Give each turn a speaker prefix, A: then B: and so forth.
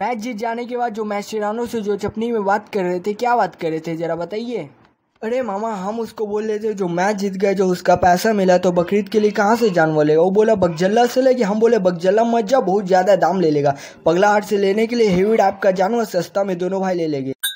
A: match जीत जाने के बाद जो मैचरानों से जो चपनी में बात कर रहे थे क्या बात कर रहे थे ज़रा बताइए
B: अरे मामा हम उसको बोल रहे थे जो मैच जीत गए जो उसका पैसा मिला तो बकरीद के लिए कहाँ से जानवर लेगा वो बोला बगजल्ला से लेके हम बोले बगजल्ला मजा बहुत ज़्यादा दाम ले लेगा पगला हाट से लेने के लिए हेविड आपका का जानवर सस्ता में दोनों भाई ले लेंगे